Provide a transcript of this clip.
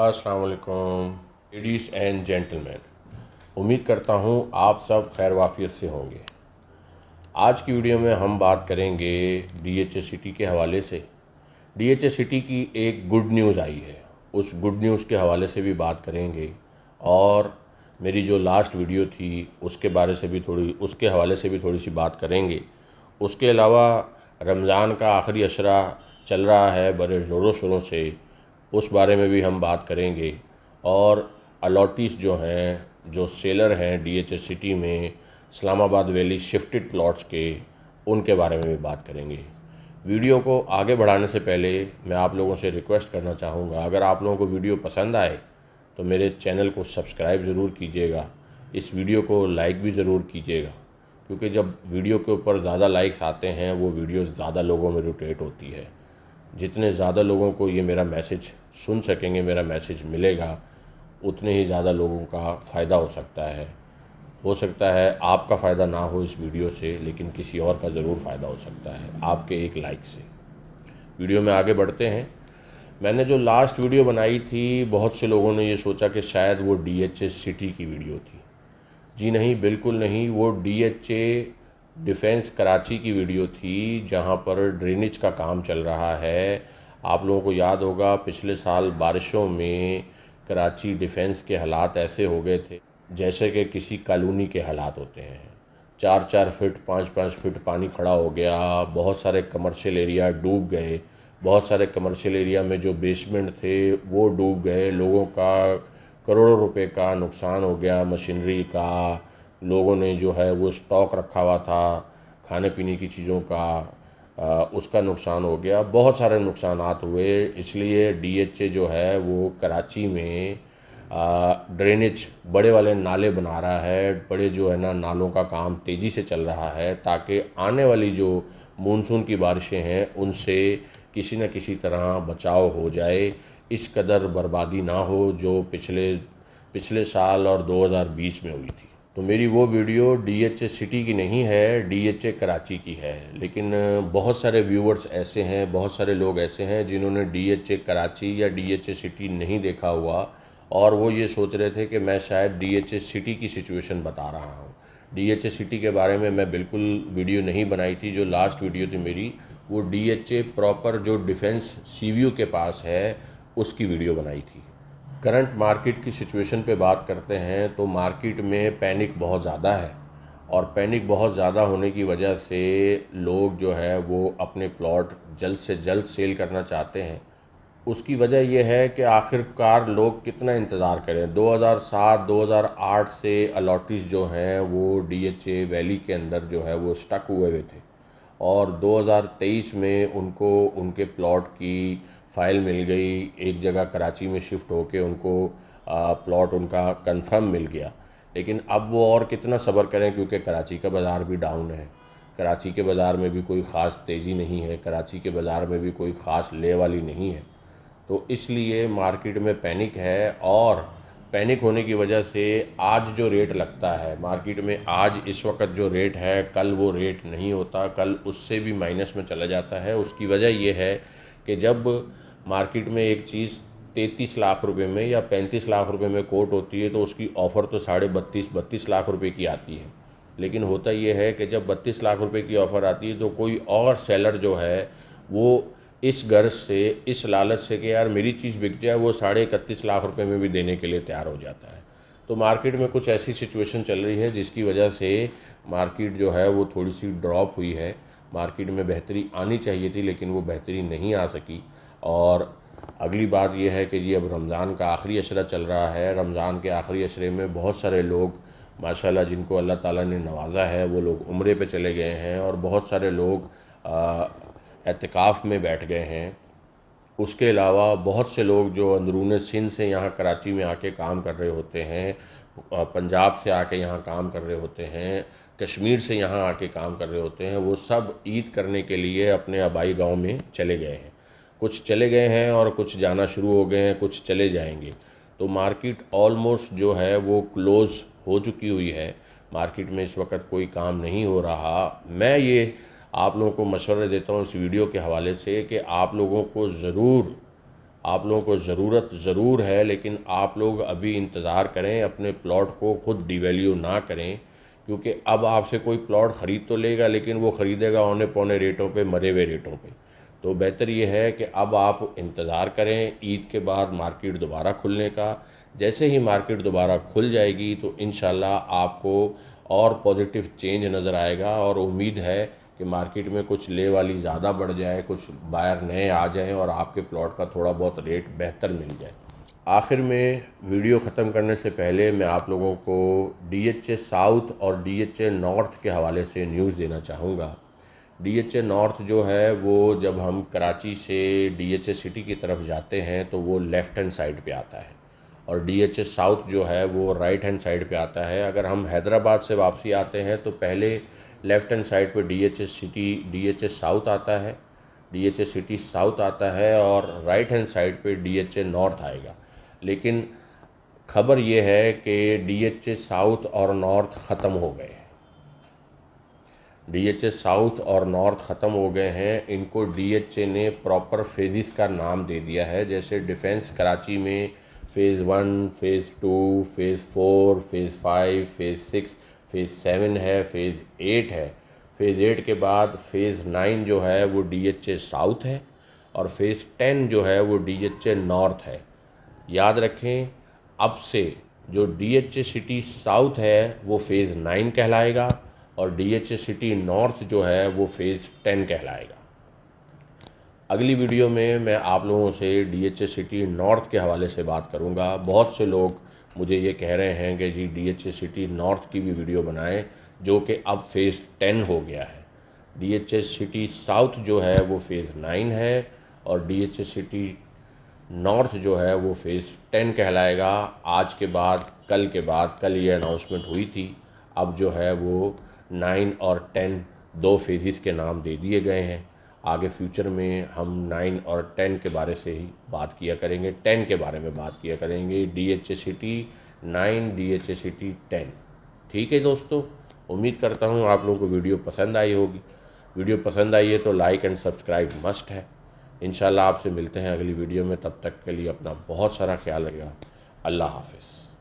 असलकुम ladies and gentleman उम्मीद करता हूँ आप सब खैर वाफियत से होंगे आज की वीडियो में हम बात करेंगे डी एच सिटी के हवाले से डी एच सिटी की एक गुड न्यूज़ आई है उस गुड न्यूज़ के हवाले से भी बात करेंगे और मेरी जो लास्ट वीडियो थी उसके बारे से भी थोड़ी उसके हवाले से भी थोड़ी सी बात करेंगे उसके अलावा रमज़ान का आखिरी अशरा चल रहा है बड़े ज़ोरों शोरों से उस बारे में भी हम बात करेंगे और अलॉटिस जो हैं जो सेलर हैं डीएचएस सिटी में इस्लामाबाद वैली शिफ्टेड प्लॉट्स के उनके बारे में भी बात करेंगे वीडियो को आगे बढ़ाने से पहले मैं आप लोगों से रिक्वेस्ट करना चाहूँगा अगर आप लोगों को वीडियो पसंद आए तो मेरे चैनल को सब्सक्राइब ज़रूर कीजिएगा इस वीडियो को लाइक भी ज़रूर कीजिएगा क्योंकि जब वीडियो के ऊपर ज़्यादा लाइक्स आते हैं वो वीडियो ज़्यादा लोगों में रोटेट होती है जितने ज़्यादा लोगों को ये मेरा मैसेज सुन सकेंगे मेरा मैसेज मिलेगा उतने ही ज़्यादा लोगों का फ़ायदा हो सकता है हो सकता है आपका फ़ायदा ना हो इस वीडियो से लेकिन किसी और का ज़रूर फ़ायदा हो सकता है आपके एक लाइक से वीडियो में आगे बढ़ते हैं मैंने जो लास्ट वीडियो बनाई थी बहुत से लोगों ने ये सोचा कि शायद वो डी एच ए सिटी की वीडियो थी जी नहीं बिल्कुल नहीं वो D H A defence Karachi की वीडियो थी जहाँ पर ड्रेनेज का काम चल रहा है आप लोगों को याद होगा पिछले साल बारिशों में कराची डिफेंस के हालात ऐसे हो गए थे जैसे कि किसी कॉलोनी के हालात होते हैं चार चार फिट पाँच पाँच फिट पानी खड़ा हो गया बहुत सारे कमर्शियल एरिया डूब गए बहुत सारे कमर्शियल एरिया में जो बेसमेंट थे वो डूब गए लोगों का करोड़ों रुपए का नुकसान हो गया मशीनरी का लोगों ने जो है वो स्टॉक रखा हुआ था खाने पीने की चीज़ों का आ, उसका नुकसान हो गया बहुत सारे नुकसान हुए इसलिए डीएचए जो है वो कराची में ड्रेनेज बड़े वाले नाले बना रहा है बड़े जो है ना नालों का काम तेज़ी से चल रहा है ताकि आने वाली जो मानसून की बारिशें हैं उनसे किसी न किसी तरह बचाव हो जाए इस कदर बर्बादी ना हो जो पिछले पिछले साल और 2020 में हुई थी तो मेरी वो video D H A city की नहीं है डी एच ए कराची की है लेकिन बहुत सारे व्यूअर्स ऐसे हैं बहुत सारे लोग ऐसे हैं जिन्होंने डी एच ए कराची या डी एच ए सिटी नहीं देखा हुआ और वो ये सोच रहे थे कि मैं शायद डी एच ए सिटी की सिचुएशन बता रहा हूँ डी एच ए सिटी के बारे में मैं बिल्कुल वीडियो नहीं बनाई थी जो लास्ट वीडियो थी मेरी वो डी एच ए प्रॉपर जो डिफेंस सी वी यू के पास है उसकी वीडियो बनाई थी करंट मार्केट की सिचुएशन पे बात करते हैं तो मार्केट में पैनिक बहुत ज़्यादा है और पैनिक बहुत ज़्यादा होने की वजह से लोग जो है वो अपने प्लॉट जल्द से जल्द सेल करना चाहते हैं उसकी वजह यह है कि आखिरकार लोग कितना इंतज़ार करें 2007 2008 से अलॉटिस जो हैं वो डीएचए वैली के अंदर जो है वो स्टक हुए हुए थे और 2023 में उनको उनके प्लॉट की फाइल मिल गई एक जगह कराची में शिफ्ट होके उनको प्लॉट उनका कंफर्म मिल गया लेकिन अब वो और कितना सब्र करें क्योंकि कराची का बाज़ार भी डाउन है कराची के बाज़ार में भी कोई ख़ास तेज़ी नहीं है कराची के बाज़ार में भी कोई ख़ास ले वाली नहीं है तो इसलिए मार्केट में पैनिक है और पैनिक होने की वजह से आज जो रेट लगता है मार्केट में आज इस वक्त जो रेट है कल वो रेट नहीं होता कल उससे भी माइनस में चला जाता है उसकी वजह यह है कि जब मार्केट में एक चीज़ तैंतीस लाख रुपए में या पैंतीस लाख रुपए में कोट होती है तो उसकी ऑफ़र तो साढ़े बत्तीस बत्तीस लाख रुपए की आती है लेकिन होता यह है कि जब बत्तीस लाख रुपए की ऑफ़र आती है तो कोई और सेलर जो है वो इस गर्ज से इस लालच से कि यार मेरी चीज़ बिक जाए वो साढ़े इकतीस लाख रुपये में भी देने के लिए तैयार हो जाता है तो मार्केट में कुछ ऐसी सिचुएशन चल रही है जिसकी वजह से मार्केट जो है वो थोड़ी सी ड्रॉप हुई है मार्केट में बेहतरी आनी चाहिए थी लेकिन वो बेहतरी नहीं आ सकी और अगली बात यह है कि जी अब रमज़ान का आखिरी अशरा चल रहा है रमज़ान के आखिरी अशरे में बहुत सारे लोग माशाल्लाह जिनको अल्लाह ताला ने नवाजा है वो लोग उम्रे पे चले गए हैं और बहुत सारे लोग एतकाफ़ में बैठ गए हैं उसके अलावा बहुत से लोग जो अंदरून सिंध से यहाँ कराची में आके काम कर रहे होते हैं पंजाब से आके यहाँ काम कर रहे होते हैं कश्मीर से यहाँ आके काम कर रहे होते हैं वो सब ईद करने के लिए अपने आबाई गांव में चले गए हैं कुछ चले गए हैं और कुछ जाना शुरू हो गए हैं कुछ चले जाएंगे तो मार्केट ऑलमोस्ट जो है वो क्लोज़ हो चुकी हुई है मार्केट में इस वक्त कोई काम नहीं हो रहा मैं ये आप लोगों को मशवरा देता हूँ इस वीडियो के हवाले से कि आप लोगों को ज़रूर आप लोगों को ज़रूरत ज़रूर है लेकिन आप लोग अभी इंतज़ार करें अपने प्लॉट को खुद डिवेल्यू ना करें क्योंकि अब आपसे कोई प्लॉट ख़रीद तो लेगा लेकिन वो ख़रीदेगा औने पौने रेटों पे मरे हुए रेटों पे तो बेहतर ये है कि अब आप इंतज़ार करें ईद के बाद मार्केट दोबारा खुलने का जैसे ही मार्केट दोबारा खुल जाएगी तो इन आपको और पॉजिटिव चेंज नज़र आएगा और उम्मीद है कि मार्केट में कुछ ले वाली ज़्यादा बढ़ जाए कुछ बायर नए आ जाएं और आपके प्लॉट का थोड़ा बहुत रेट बेहतर मिल जाए आखिर में वीडियो ख़त्म करने से पहले मैं आप लोगों को डी एच ए साउथ और डी एच ए नॉर्थ के हवाले से न्यूज़ देना चाहूँगा डी एच ए नॉर्थ जो है वो जब हम कराची से डी एच ए सिटी की तरफ जाते हैं तो वो लेफ़्ट हैंड साइड पे आता है और डी एच ए साउथ जो है वो राइट हैंड साइड पे आता है अगर हम हैदराबाद से वापसी आते हैं तो पहले लेफ़्ट हैंड साइड पे D H S city D H S south आता है D H A city south आता है और राइट हैंड साइड पे डी एच ए नॉर्थ आएगा लेकिन खबर ये है कि डी एच ए साउथ और नॉर्थ ख़त्म हो गए हैं डी एच ए साउथ और नॉर्थ ख़त्म हो गए हैं इनको डी एच ए ने प्रॉपर फेज़िस का नाम दे दिया है जैसे डिफेंस कराची में phase one phase two phase four phase five phase six phase seven है फेज़ एट है फेज़ एट के बाद फेज़ नाइन जो है वो डी एच ए साउथ है और फेज़ टेन जो है वो डी एच ए नॉर्थ है याद रखें अब से जो D H A city south है वो फ़ेज़ नाइन कहलाएगा और D H A city north जो है वो फ़ेज़ टेन कहलाएगा अगली वीडियो में मैं आप लोगों से D H A city north के हवाले से बात करूँगा बहुत से लोग मुझे ये कह रहे हैं कि जी D H A city north की भी वीडियो बनाएं जो कि अब फेज़ टेन हो गया है D H A city south जो है वो फेज़ नाइन है और D H A city north जो है वो फेज़ टेन कहलाएगा आज के बाद कल के बाद कल ये अनाउंसमेंट हुई थी अब जो है वो नाइन और टेन दो फेज़िस के नाम दे दिए गए हैं आगे फ्यूचर में हम नाइन और टेन के बारे से ही बात किया करेंगे टेन के बारे में बात किया करेंगे D H A city nine D H A city ten ठीक है दोस्तों उम्मीद करता हूँ आप लोगों को वीडियो पसंद आई होगी वीडियो पसंद आई है तो लाइक एंड सब्सक्राइब मस्ट है इन आपसे मिलते हैं अगली वीडियो में तब तक के लिए अपना बहुत सारा ख्याल रखिएगा अल्लाह हाफिज़